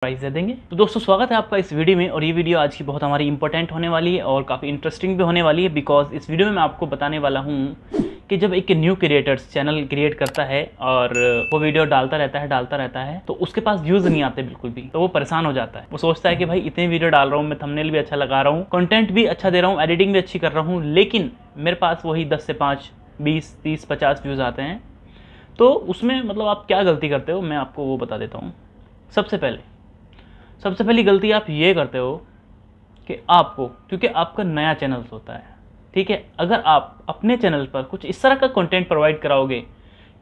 price दे देंगे तो दोस्तों स्वागत है आपका इस वीडियो में और ये वीडियो आज की बहुत हमारी इंपॉर्टेंट होने वाली है और काफ़ी इंटरेस्टिंग भी होने वाली है बिकॉज इस वीडियो में मैं आपको बताने वाला हूँ कि जब एक न्यू क्रिएटर्स चैनल क्रिएट करता है और वो वीडियो डालता रहता है डालता रहता है तो उसके पास व्यूज नहीं आते बिल्कुल भी तो वो परेशान हो जाता है वो सोचता है कि भाई इतने वीडियो डाल रहा हूँ मैं थंबनेल भी अच्छा लगा रहा हूँ कंटेंट भी अच्छा दे रहा हूँ एडिटिंग भी अच्छी कर रहा हूँ लेकिन मेरे पास वही दस से पाँच बीस तीस पचास व्यूज़ आते हैं तो उसमें मतलब आप क्या गलती करते हो मैं आपको वो बता देता हूँ सबसे पहले सबसे पहली गलती आप ये करते हो कि आपको क्योंकि आपका नया चैनल होता है ठीक है अगर आप अपने चैनल पर कुछ इस तरह का कंटेंट प्रोवाइड कराओगे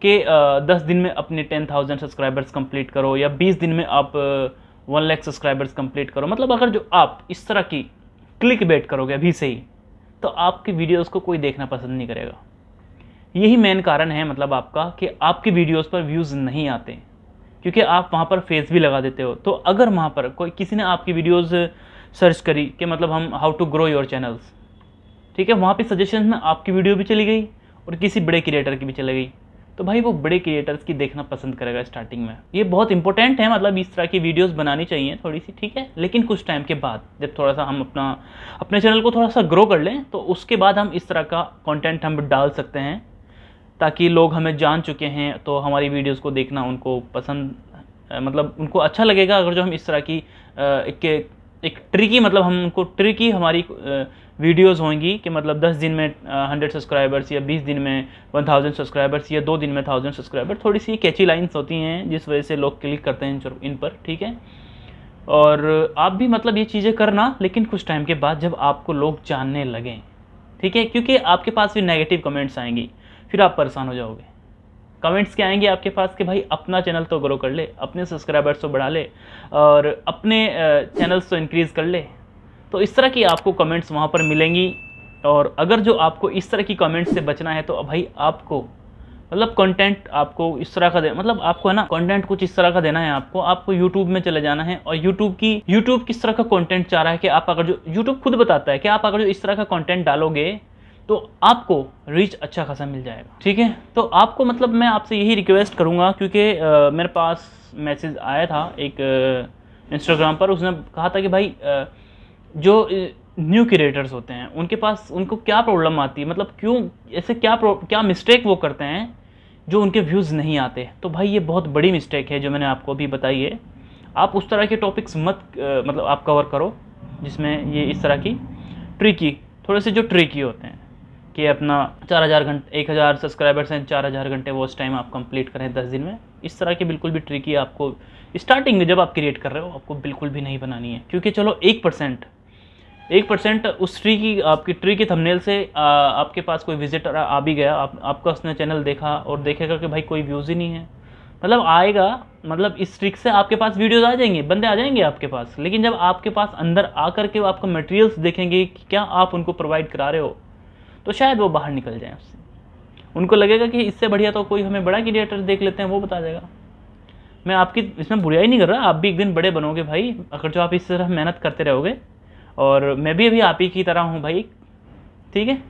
कि दस दिन में अपने टेन थाउजेंड सब्सक्राइबर्स कंप्लीट करो या बीस दिन में आप वन लाख सब्सक्राइबर्स कंप्लीट करो मतलब अगर जो आप इस तरह की क्लिक बेट करोगे अभी से ही तो आपकी वीडियोस को कोई देखना पसंद नहीं करेगा यही मेन कारण है मतलब आपका कि आपकी वीडियोस पर व्यूज़ नहीं आते क्योंकि आप वहाँ पर फेस भी लगा देते हो तो अगर वहाँ पर कोई किसी ने आपकी वीडियोज़ सर्च करी कि मतलब हम how to grow your channels ठीक है वहाँ पे सजेशन में आपकी वीडियो भी चली गई और किसी बड़े क्रिएटर की भी चली गई तो भाई वो बड़े क्रिएटर्स की देखना पसंद करेगा स्टार्टिंग में ये बहुत इंपॉर्टेंट है मतलब इस तरह की वीडियोस बनानी चाहिए थोड़ी सी ठीक है लेकिन कुछ टाइम के बाद जब थोड़ा सा हम अपना अपने चैनल को थोड़ा सा ग्रो कर लें तो उसके बाद हम इस तरह का कंटेंट हम डाल सकते हैं ताकि लोग हमें जान चुके हैं तो हमारी वीडियोस को देखना उनको पसंद मतलब उनको अच्छा लगेगा अगर जो हम इस तरह की एक एक ट्रिकी मतलब हम उनको ट्रिकी हमारी वीडियोस होंगी कि मतलब 10 दिन में 100 सब्सक्राइबर्स या 20 दिन में 1000 सब्सक्राइबर्स या दो दिन में 1000 सब्सक्राइबर थोड़ी सी कैची लाइन्स होती हैं जिस वजह से लोग क्लिक करते हैं इन पर ठीक है और आप भी मतलब ये चीज़ें करना लेकिन कुछ टाइम के बाद जब आपको लोग जानने लगें ठीक है क्योंकि आपके पास भी नेगेटिव कमेंट्स आएंगी फिर आप परेशान हो जाओगे कमेंट्स के आएंगे आपके पास कि भाई अपना चैनल तो ग्रो कर ले अपने सब्सक्राइबर्स तो बढ़ा ले और अपने चैनल्स तो इनक्रीज़ कर ले तो इस तरह की आपको कमेंट्स वहाँ पर मिलेंगी और अगर जो आपको इस तरह की कमेंट्स से बचना है तो भाई आपको मतलब कंटेंट आपको इस तरह का दे मतलब आपको है ना कंटेंट कुछ इस तरह का देना है आपको आपको यूट्यूब में चले जाना है और यूट्यूब की यूट्यूब किस तरह का कंटेंट चाह रहा है कि आप अगर जो यूट्यूब खुद बताता है कि आप अगर जो इस तरह का कंटेंट डालोगे तो आपको रीच अच्छा खासा मिल जाएगा ठीक है तो आपको मतलब मैं आपसे यही रिक्वेस्ट करूँगा क्योंकि मेरे पास मैसेज आया था एक इंस्टाग्राम पर उसने कहा था कि भाई आ, जो न्यू क्रिएटर्स होते हैं उनके पास उनको क्या प्रॉब्लम आती है मतलब क्यों ऐसे क्या क्या मिस्टेक वो करते हैं जो उनके व्यूज़ नहीं आते तो भाई ये बहुत बड़ी मिस्टेक है जो मैंने आपको अभी बताई है आप उस तरह के टॉपिक्स मत मतलब आप कवर करो जिसमें ये इस तरह की ट्रिकी थोड़े से जो ट्रिकी होते हैं कि अपना चार हज़ार घंटे एक हज़ार सब्सक्राइबर्स हैं चार हज़ार घंटे उस टाइम आप कंप्लीट करें दस दिन में इस तरह की बिल्कुल भी ट्रिकी आपको स्टार्टिंग में जब आप क्रिएट कर रहे हो आपको बिल्कुल भी नहीं बनानी है क्योंकि चलो एक परसेंट एक परसेंट उस ट्री की आपकी ट्री के थंबनेल से आ, आपके पास कोई विजिटर आ भी गया आप, आपका उसने चैनल देखा और देखेगा कि भाई कोई व्यूज़ ही नहीं है मतलब आएगा मतलब इस ट्रिक से आपके पास वीडियोज आ जाएंगे बंदे आ जाएंगे आपके पास लेकिन जब आपके पास अंदर आकर के आपका मटेरियल्स देखेंगे कि क्या आप उनको प्रोवाइड करा रहे हो तो शायद वो बाहर निकल जाए उससे उनको लगेगा कि इससे बढ़िया तो कोई हमें बड़ा क्रिएटर देख लेते हैं वो बता देगा मैं आपकी इसमें बुराई नहीं कर रहा आप भी एक दिन बड़े बनोगे भाई अगर जो आप इस तरह मेहनत करते रहोगे और मैं भी अभी आप ही की तरह हूँ भाई ठीक है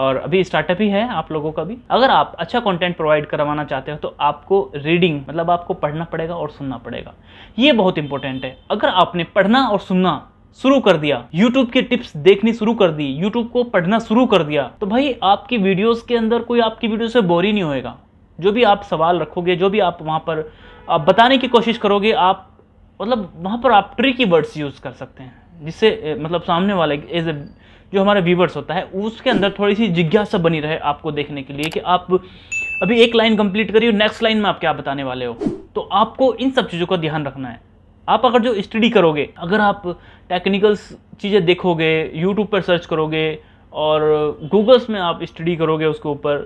और अभी स्टार्टअप ही है आप लोगों का भी अगर आप अच्छा कंटेंट प्रोवाइड करवाना चाहते हो तो आपको रीडिंग मतलब आपको पढ़ना पड़ेगा और सुनना पड़ेगा ये बहुत इंपॉर्टेंट है अगर आपने पढ़ना और सुनना शुरू कर दिया YouTube के टिप्स देखनी शुरू कर दी YouTube को पढ़ना शुरू कर दिया तो भाई आपकी वीडियोस के अंदर कोई आपकी वीडियो से बोर ही नहीं होएगा जो भी आप सवाल रखोगे जो भी आप वहाँ पर आप बताने की कोशिश करोगे आप मतलब वहाँ पर आप ट्रिकी वर्ड्स यूज़ कर सकते हैं जिससे मतलब सामने वाले एज ए जो हमारे व्यूवर्स होता है उसके अंदर थोड़ी सी जिज्ञासा बनी रहे आपको देखने के लिए कि आप अभी एक लाइन कंप्लीट करिए नेक्स्ट लाइन में आप क्या बताने वाले हो तो आपको इन सब चीज़ों का ध्यान रखना है आप अगर जो स्टडी करोगे अगर आप टेक्निकल्स चीज़ें देखोगे यूट्यूब पर सर्च करोगे और गूगल्स में आप स्टडी करोगे उसके ऊपर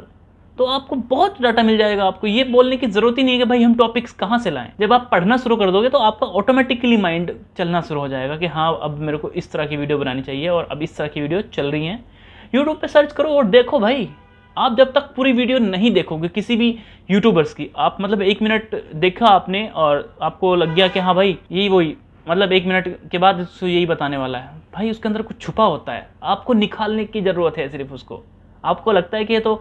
तो आपको बहुत डाटा मिल जाएगा आपको ये बोलने की ज़रूरत ही नहीं है कि भाई हम टॉपिक्स कहाँ से लाएं जब आप पढ़ना शुरू कर दोगे तो आपका ऑटोमेटिकली माइंड चलना शुरू हो जाएगा कि हाँ अब मेरे को इस तरह की वीडियो बनानी चाहिए और अब इस तरह की वीडियो चल रही हैं यूट्यूब पर सर्च करो और देखो भाई आप जब तक पूरी वीडियो नहीं देखोगे किसी भी यूट्यूबर्स की आप मतलब एक मिनट देखा आपने और आपको लग गया कि हाँ भाई यही वही मतलब एक मिनट के बाद उसको यही बताने वाला है भाई उसके अंदर कुछ छुपा होता है आपको निकालने की ज़रूरत है सिर्फ उसको आपको लगता है कि ये तो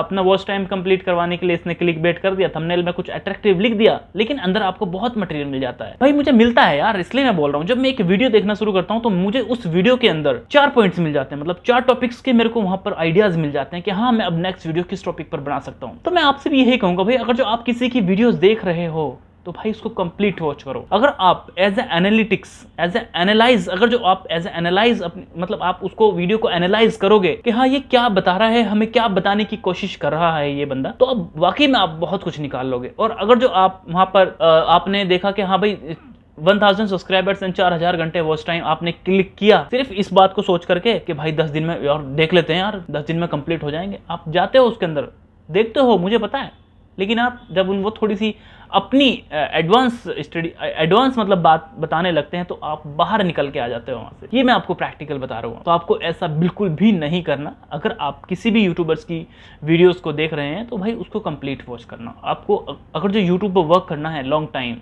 अपना वॉच टाइम कंप्लीट करवाने के लिए इसने क्लिक बेट कर दिया थंबनेल में कुछ अट्रैक्टिव लिख दिया लेकिन अंदर आपको बहुत मटेरियल मिल जाता है भाई मुझे मिलता है यार इसलिए मैं बोल रहा हूँ जब मैं एक वीडियो देखना शुरू करता हूँ तो मुझे उस वीडियो के अंदर चार पॉइंट्स मिल जाते हैं मतलब चार टॉपिक्स के मेरे को वहां पर आइडियाज मिल जाते हैं कि हाँ मैं अब नेक्स्ट वीडियो किस टॉपिक पर बना सकता हूँ तो मैं आपसे भी यही कहूंगा भाई अगर जो आप किसी की वीडियोज देख रहे हो तो भाई इसको कंप्लीट वॉच करो अगर आप as a analytics as a analyse अगर जो आप एज ए एनालाइज मतलब आप उसको वीडियो को एनालाइज करोगे कि हाँ ये क्या बता रहा है हमें क्या बताने की कोशिश कर रहा है ये बंदा तो अब वाकई में आप बहुत कुछ निकाल लोगे और अगर जो आप वहाँ पर आपने देखा कि हाँ भाई 1000 सब्सक्राइबर्स एंड चार हज़ार घंटे वॉच टाइम आपने क्लिक किया सिर्फ इस बात को सोच करके कि भाई 10 दिन में और देख लेते हैं यार 10 दिन में कंप्लीट हो जाएंगे आप जाते हो उसके अंदर देखते हो मुझे पता है लेकिन आप जब उन वो थोड़ी सी अपनी एडवांस स्टडी एडवांस मतलब बात बताने लगते हैं तो आप बाहर निकल के आ जाते हो वहाँ से ये मैं आपको प्रैक्टिकल बता रहा हूँ तो आपको ऐसा बिल्कुल भी नहीं करना अगर आप किसी भी यूट्यूबर्स की वीडियोस को देख रहे हैं तो भाई उसको कंप्लीट वॉच करना आपको अगर जो यूट्यूब पर वर्क करना है लॉन्ग टाइम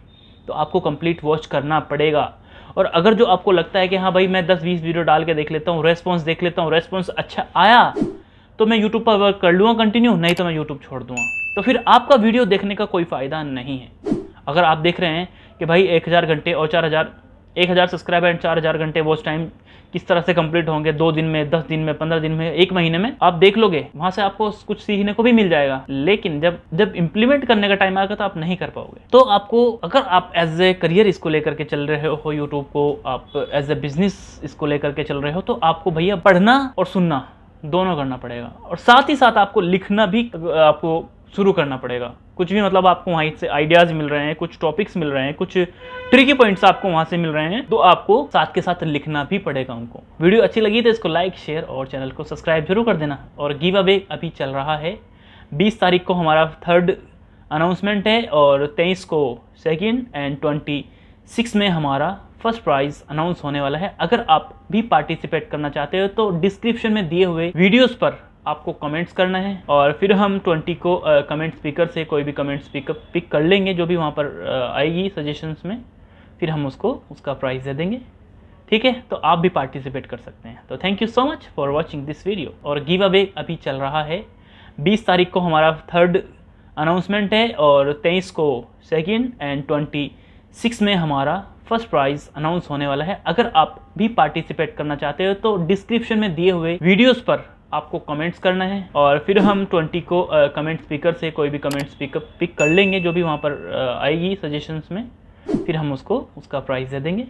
तो आपको कंप्लीट वॉच करना पड़ेगा और अगर जो आपको लगता है कि हाँ भाई मैं दस बीस वीडियो डाल के देख लेता हूँ रेस्पॉन्स देख लेता हूँ रेस्पॉन्स अच्छा आया तो मैं यूट्यूब पर वर्क कर लूँगा कंटिन्यू नहीं तो मैं यूट्यूब छोड़ दूँगा तो फिर आपका वीडियो देखने का कोई फ़ायदा नहीं है अगर आप देख रहे हैं कि भाई एक हज़ार घंटे और चार हज़ार एक हज़ार सब्सक्राइबर एंड चार हज़ार घंटे वॉच टाइम किस तरह से कंप्लीट होंगे दो दिन में दस दिन में पंद्रह दिन में एक महीने में आप देख लोगे वहाँ से आपको कुछ सीखने को भी मिल जाएगा लेकिन जब जब इम्प्लीमेंट करने का टाइम आएगा तो आप नहीं कर पाओगे तो आपको अगर आप एज ए करियर इसको लेकर के चल रहे हो यूट्यूब को आप एज ए बिजनेस इसको लेकर के चल रहे हो तो आपको भैया पढ़ना और सुनना दोनों करना पड़ेगा और साथ ही साथ आपको लिखना भी आपको शुरू करना पड़ेगा कुछ भी मतलब आपको वहीं से आइडियाज मिल रहे हैं कुछ टॉपिक्स मिल रहे हैं कुछ ट्रिकी पॉइंट्स आपको वहाँ से मिल रहे हैं तो आपको साथ के साथ लिखना भी पड़ेगा उनको वीडियो अच्छी लगी तो इसको लाइक शेयर और चैनल को सब्सक्राइब जरूर कर देना और गिव अवे अभी चल रहा है बीस तारीख को हमारा थर्ड अनाउंसमेंट है और तेईस को सेकेंड एंड ट्वेंटी सिक्स में हमारा फर्स्ट प्राइज अनाउंस होने वाला है अगर आप भी पार्टिसिपेट करना चाहते हो तो डिस्क्रिप्शन में दिए हुए वीडियोस पर आपको कमेंट्स करना है और फिर हम 20 को आ, कमेंट स्पीकर से कोई भी कमेंट स्पीकर पिक कर लेंगे जो भी वहाँ पर आ, आएगी सजेशंस में फिर हम उसको उसका प्राइज़ दे देंगे ठीक है तो आप भी पार्टिसिपेट कर सकते हैं तो thank you so much for watching this video और गिव अवे अभी चल रहा है बीस तारीख को हमारा थर्ड अनाउंसमेंट है और तेईस को सेकेंड एंड ट्वेंटी सिक्स में हमारा फर्स्ट प्राइज अनाउंस होने वाला है अगर आप भी पार्टिसिपेट करना चाहते हो तो डिस्क्रिप्शन में दिए हुए वीडियोज़ पर आपको कमेंट्स करना है और फिर हम 20 को कमेंट स्पीकर से कोई भी कमेंट स्पीकर पिक कर लेंगे जो भी वहाँ पर आएगी सजेशंस में फिर हम उसको उसका प्राइस दे देंगे